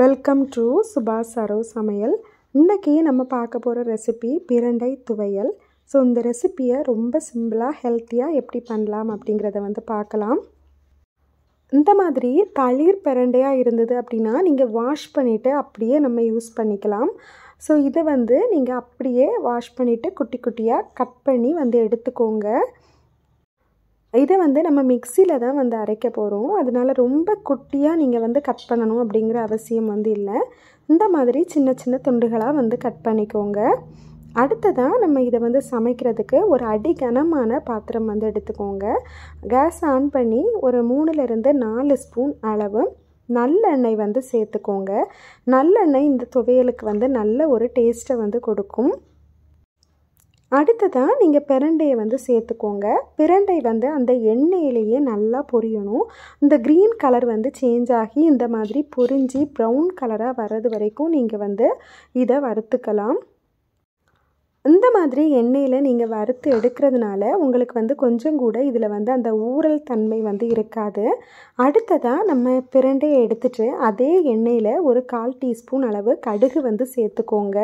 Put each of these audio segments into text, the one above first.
welcome to சுபாஷ் சரோ சமையல் இன்றைக்கி நம்ம பார்க்க போகிற ரெசிபி பிரண்டை துவையல் ஸோ இந்த ரெசிப்பியை ரொம்ப சிம்பிளாக ஹெல்த்தியாக எப்படி பண்ணலாம் அப்படிங்கிறத வந்து பார்க்கலாம் இந்த மாதிரி தளிர் பிரண்டையாக இருந்தது அப்படின்னா நீங்கள் வாஷ் பண்ணிவிட்டு அப்படியே நம்ம யூஸ் பண்ணிக்கலாம் ஸோ இதை வந்து நீங்கள் அப்படியே வாஷ் பண்ணிவிட்டு குட்டி குட்டியாக கட் பண்ணி வந்து எடுத்துக்கோங்க இதை வந்து நம்ம மிக்சியில் தான் வந்து அரைக்க போகிறோம் அதனால் ரொம்ப குட்டியாக நீங்கள் வந்து கட் பண்ணணும் அப்படிங்கிற அவசியம் வந்து இல்லை இந்த மாதிரி சின்ன சின்ன துண்டுகளாக வந்து கட் பண்ணிக்கோங்க அடுத்ததாக நம்ம இதை வந்து சமைக்கிறதுக்கு ஒரு அடி கனமான பாத்திரம் வந்து எடுத்துக்கோங்க கேஸ் ஆன் பண்ணி ஒரு மூணுலேருந்து நாலு ஸ்பூன் அளவு நல்லெண்ணெய் வந்து சேர்த்துக்கோங்க நல்லெண்ணெய் இந்த துவையலுக்கு வந்து நல்ல ஒரு டேஸ்ட்டை வந்து கொடுக்கும் அடுத்ததாக நீங்கள் பிரண்டையை வந்து சேர்த்துக்கோங்க பிரண்டை வந்து அந்த எண்ணெயிலேயே நல்லா பொரியணும் இந்த க்ரீன் கலர் வந்து சேஞ்ச் ஆகி இந்த மாதிரி பொரிஞ்சு ப்ரௌன் கலராக வர்றது வரைக்கும் நீங்கள் வந்து இதை வறுத்துக்கலாம் இந்த மாதிரி எண்ணெயில் நீங்கள் வறுத்து எடுக்கிறதுனால உங்களுக்கு வந்து கொஞ்சம் கூட இதில் வந்து அந்த ஊறல் தன்மை வந்து இருக்காது அடுத்ததாக நம்ம பிரண்டையை எடுத்துகிட்டு அதே எண்ணெயில் ஒரு கால் டீஸ்பூன் அளவு கடுகு வந்து சேர்த்துக்கோங்க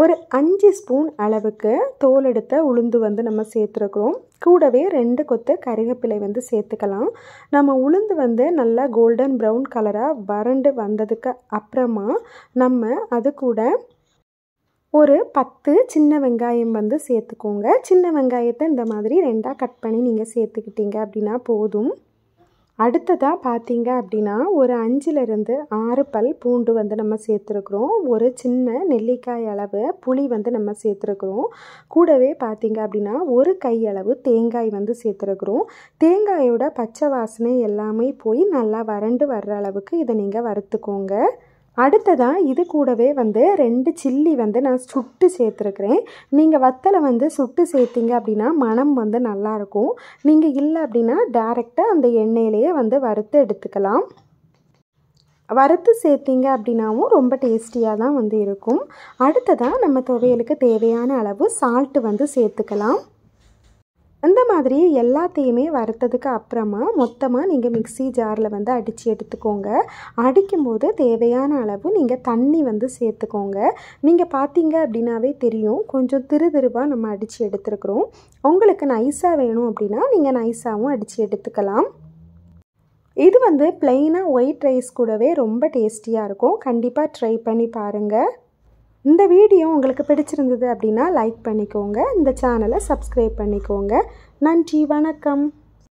ஒரு அஞ்சு ஸ்பூன் அளவுக்கு தோல் எடுத்த உளுந்து வந்து நம்ம சேர்த்துருக்குறோம் கூடவே ரெண்டு கொத்து கருவேப்பிலை வந்து சேர்த்துக்கலாம் நம்ம உளுந்து வந்து நல்லா கோல்டன் ப்ரௌன் கலராக வறண்டு வந்ததுக்கு அப்புறமா நம்ம அது கூட ஒரு பத்து சின்ன வெங்காயம் வந்து சேர்த்துக்கோங்க சின்ன வெங்காயத்தை இந்த மாதிரி ரெண்டாக கட் பண்ணி நீங்கள் சேர்த்துக்கிட்டீங்க அப்படின்னா போதும் அடுத்ததாக பார்த்தீங்க அப்படின்னா ஒரு அஞ்சிலிருந்து ஆறு பல் பூண்டு வந்து நம்ம சேர்த்துருக்குறோம் ஒரு சின்ன நெல்லிக்காய் அளவு புளி வந்து நம்ம சேர்த்துருக்குறோம் கூடவே பார்த்திங்க அப்படின்னா ஒரு கையளவு தேங்காய் வந்து சேர்த்துருக்குறோம் தேங்காயோட பச்சை வாசனை எல்லாமே போய் நல்லா வறண்டு வர்ற அளவுக்கு இதை நீங்கள் வறுத்துக்கோங்க அடுத்ததாக இது கூடவே வந்து ரெண்டு சில்லி வந்து நான் சுட்டு சேர்த்துருக்குறேன் நீங்கள் வத்தலை வந்து சுட்டு சேர்த்திங்க அப்படின்னா மனம் வந்து நல்லாயிருக்கும் நீங்கள் இல்லை அப்படின்னா டேரெக்டாக அந்த எண்ணெயிலேயே வந்து வறுத்து எடுத்துக்கலாம் வறுத்து சேர்த்திங்க அப்படின்னாவும் ரொம்ப டேஸ்டியாக தான் வந்து இருக்கும் அடுத்ததாக நம்ம துவையலுக்கு தேவையான அளவு சால்ட்டு வந்து சேர்த்துக்கலாம் இந்த மாதிரி எல்லாத்தையுமே வறுத்ததுக்கு அப்புறமா மொத்தமாக நீங்கள் மிக்சி ஜாரில் வந்து அடித்து எடுத்துக்கோங்க அடிக்கும்போது தேவையான அளவு நீங்கள் தண்ணி வந்து சேர்த்துக்கோங்க நீங்கள் பார்த்தீங்க அப்படின்னாவே தெரியும் கொஞ்சம் திரு திருவாக நம்ம அடித்து எடுத்துருக்குறோம் உங்களுக்கு நைஸாக வேணும் அப்படின்னா நீங்கள் நைஸாகவும் அடித்து எடுத்துக்கலாம் இது வந்து பிளெயினாக ஒயிட் ரைஸ் கூடவே ரொம்ப டேஸ்டியாக இருக்கும் கண்டிப்பாக ட்ரை பண்ணி பாருங்கள் இந்த வீடியோ உங்களுக்கு பிடிச்சிருந்தது அப்படின்னா லைக் பண்ணிக்கோங்க இந்த சேனலை சப்ஸ்கிரைப் பண்ணிக்கோங்க நன்றி வணக்கம்